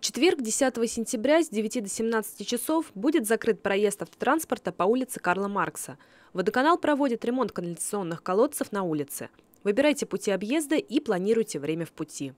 В четверг, 10 сентября с 9 до 17 часов будет закрыт проезд автотранспорта по улице Карла Маркса. Водоканал проводит ремонт канализационных колодцев на улице. Выбирайте пути объезда и планируйте время в пути.